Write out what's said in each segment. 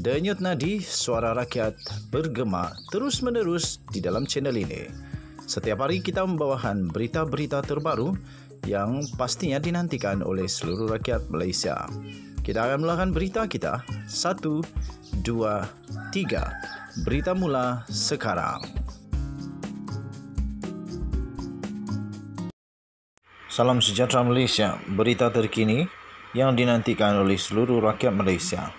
Denyut nadi suara rakyat bergema terus-menerus di dalam channel ini. Setiap hari kita membawakan berita-berita terbaru yang pastinya dinantikan oleh seluruh rakyat Malaysia. Kita akan melakukan berita kita. Satu, dua, tiga. Berita mula sekarang. Salam sejahtera Malaysia. Berita terkini yang dinantikan oleh seluruh rakyat Malaysia.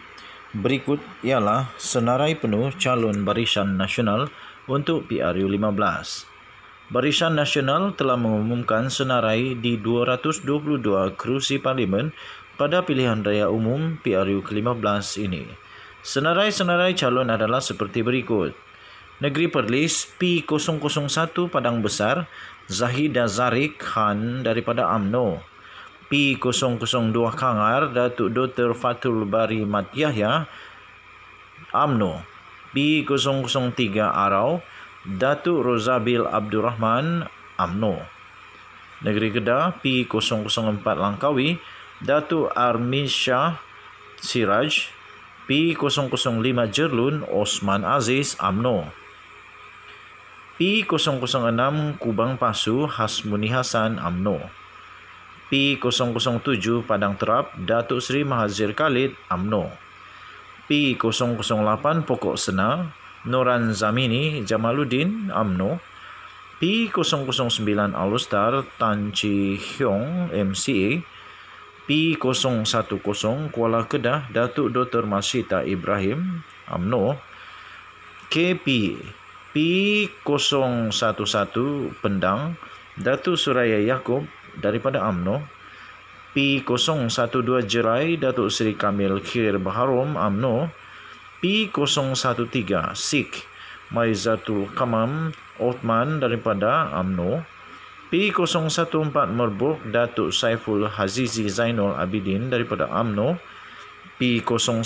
Berikut ialah senarai penuh calon Barisan Nasional untuk PRU15. Barisan Nasional telah mengumumkan senarai di 222 kerusi parlimen pada pilihan raya umum PRU ke-15 ini. Senarai-senarai calon adalah seperti berikut. Negeri Perlis P001 Padang Besar Zahidah Zarik Khan daripada AMNO P002 Kangar Datuk Dr. Fatul Bari Mat ya. AMNO P003 Arau Datuk Rozabil Abdul Rahman AMNO Negeri Kedah P004 Langkawi Datuk Armishah Siraj P005 Jerlun Osman Aziz AMNO P006 Kubang Pasu Hasmuni Hasan AMNO P007 Padang Terap Datuk Seri Mahazir Khalid AMNO P008 Pokok Sena Noran Zamini Jamaluddin AMNO P009 Alustar Tan Chi Hyong MCA P010 Kuala Kedah Datuk Dr. Masita Ibrahim AMNO KP P011 Pendang Datuk Suraya Yaakob daripada AMNO P012 Jerai Datuk Seri Kamil Khir Baharum AMNO P013 Sik Maizatul Kamam Othman daripada AMNO P014 Merbuk Datuk Saiful Hazizi Zainul Abidin daripada AMNO P015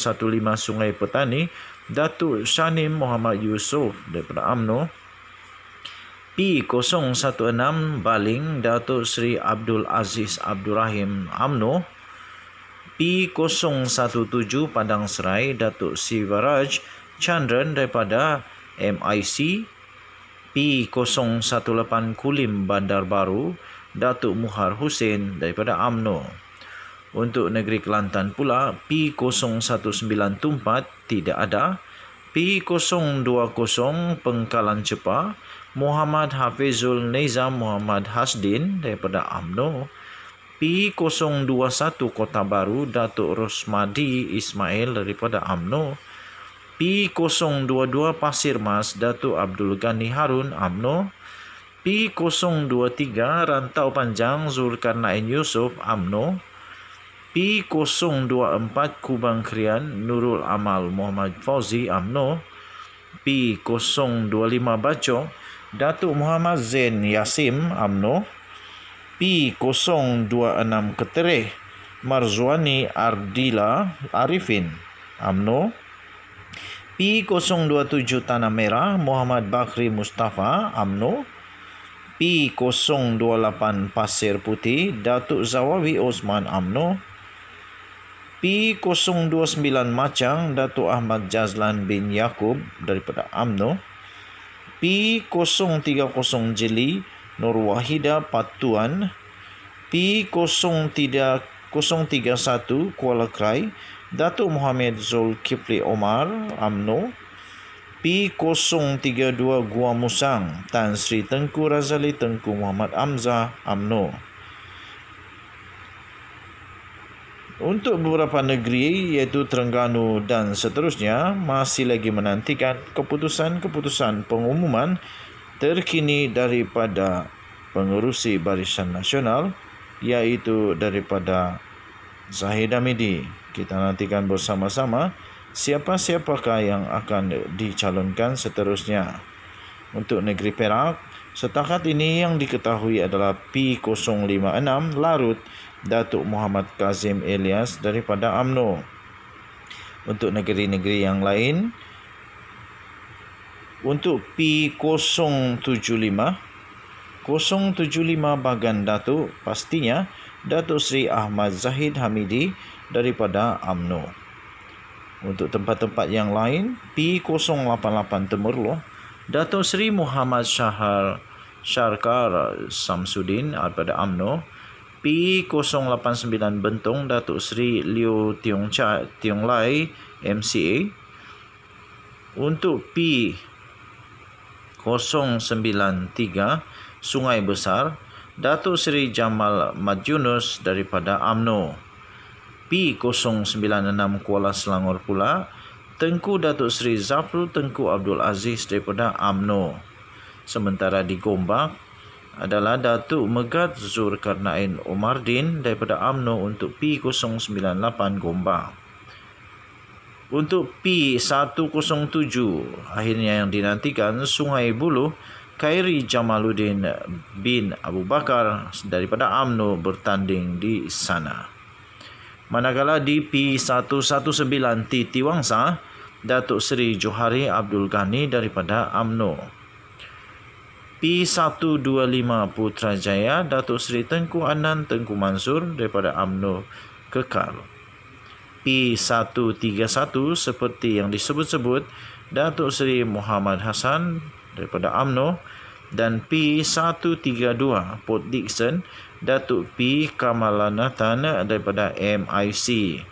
Sungai Petani Datuk Shanim Muhammad Yusof daripada AMNO P016 Baling Datuk Seri Abdul Aziz Abdul Rahim UMNO P017 Padang Serai Datuk Sivaraj Chandran daripada MIC P018 Kulim Bandar Baru Datuk Muhar Hussein daripada UMNO Untuk negeri Kelantan pula P019 Tumpat tidak ada P020 Pengkalan Cepat Muhammad Hafizul Nizam Muhammad Hasdin daripada AMNO P021 Kota Baru Datuk Rosmadi Ismail daripada AMNO P022 Pasir Mas Datuk Abdul Ghani Harun AMNO P023 Rantau Panjang Zulkarnain Yusof AMNO P024 Kubang Krian Nurul Amal Muhammad Fauzi AMNO P025 Baco Datuk Muhammad Zain Yasim AMNO. P026 Keterih Marzuani Ardila Arifin AMNO. P027 Tanah Merah Muhammad Bakri Mustafa AMNO. P028 Pasir Putih Datuk Zawawi Osman AMNO. P029 Macang Datuk Ahmad Jazlan bin Yakub, daripada AMNO. P030 Jeli Nur Wahida Patuan P031 Kuala Krai Datuk Muhammad Zulkifli Omar AMNO P032 Gua Musang Tan Sri Tengku Razali Tengku Muhammad Amza AMNO Untuk beberapa negeri iaitu Terengganu dan seterusnya masih lagi menantikan keputusan-keputusan pengumuman terkini daripada pengurusi Barisan Nasional iaitu daripada Zahid Amidi. Kita nantikan bersama-sama siapa-siapakah yang akan dicalonkan seterusnya. Untuk negeri Perak, Setakat ini yang diketahui adalah P056 Larut Datuk Muhammad Kazim Elias daripada AMNO. Untuk negeri-negeri yang lain, untuk P075, 075 bagan Datuk pastinya Datuk Seri Ahmad Zahid Hamidi daripada AMNO. Untuk tempat-tempat yang lain, P088 Temerloh, Datuk Seri Muhammad Syahal Syarkar Samsudin daripada UMNO P089 Bentong Datuk Seri Liu Tiong, Cha, Tiong Lai MCA untuk P093 Sungai Besar Datuk Seri Jamal Majunus daripada UMNO P096 Kuala Selangor pula Tengku Datuk Seri Zafrul Tengku Abdul Aziz daripada UMNO. Sementara di Gombak adalah Datuk Megat Zulkarnain Din daripada AMNO untuk P098 Gombak. Untuk P107 akhirnya yang dinantikan Sungai Buloh Khairi Jamaluddin bin Abu Bakar daripada AMNO bertanding di sana. Manakala di P119 Titi Wangsa, Datuk Seri Johari Abdul Ghani daripada AMNO. Putrajaya Datuk Seri Tengku Anan Tengku Mansur daripada AMNO kekal. P131 seperti yang disebut-sebut Datuk Seri Muhammad Hasan daripada AMNO dan P132 Port Dixon Datuk P Kamalana Kamalanathan daripada MIC.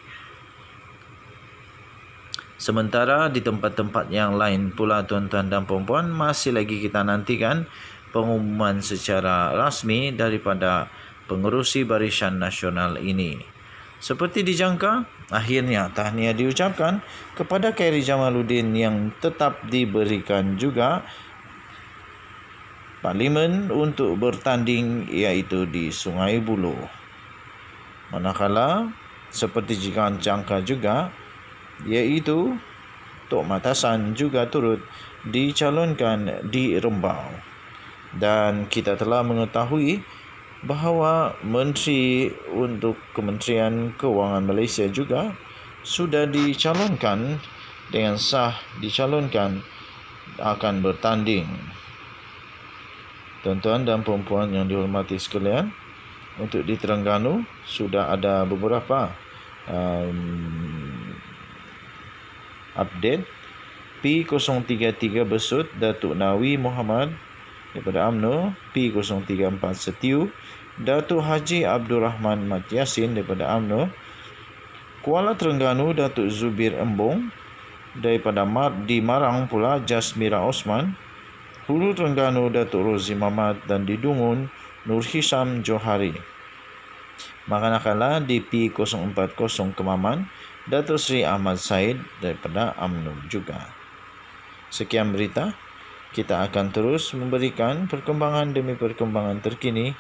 Sementara di tempat-tempat yang lain pula tuan-tuan dan puan-puan masih lagi kita nantikan pengumuman secara rasmi daripada pengerusi Barisan Nasional ini. Seperti dijangka, akhirnya tahniah diucapkan kepada Kairi Jamaluddin yang tetap diberikan juga parlimen untuk bertanding iaitu di Sungai Buloh. Manakala, seperti jika jangka juga, iaitu Tok Matasan juga turut dicalonkan di Rembau. Dan kita telah mengetahui bahawa Menteri untuk Kementerian Kewangan Malaysia juga sudah dicalonkan dengan sah dicalonkan akan bertanding. Tuan-tuan dan Puan yang dihormati sekalian, untuk di Terengganu sudah ada beberapa um, Abdin P033 Besut Datuk Nawi Muhammad daripada Amno P034 Setiu Datuk Haji Abdul Rahman Mat Yassin daripada Amno Kuala Terengganu Datuk Zubir Embong daripada Mat di Marang pula Jasmira Osman Hulu Terengganu Datuk Rozi Mamat dan di Dungun Nur Hisham Johari Makanakala di P040 Kemaman Kemaman Datuk Sri Ahmad Said daripada UMNO juga. Sekian berita. Kita akan terus memberikan perkembangan demi perkembangan terkini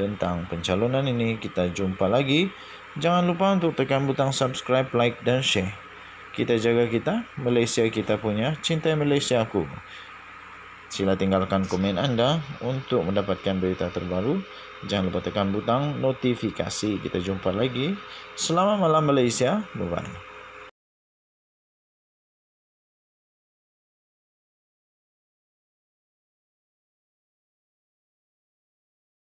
tentang pencalonan ini. Kita jumpa lagi. Jangan lupa untuk tekan butang subscribe, like dan share. Kita jaga kita, Malaysia kita punya. cinta Malaysia aku. Sila tinggalkan komen anda untuk mendapatkan berita terbaru. Jangan lupa tekan butang notifikasi. Kita jumpa lagi. Selamat malam Malaysia. Bye-bye.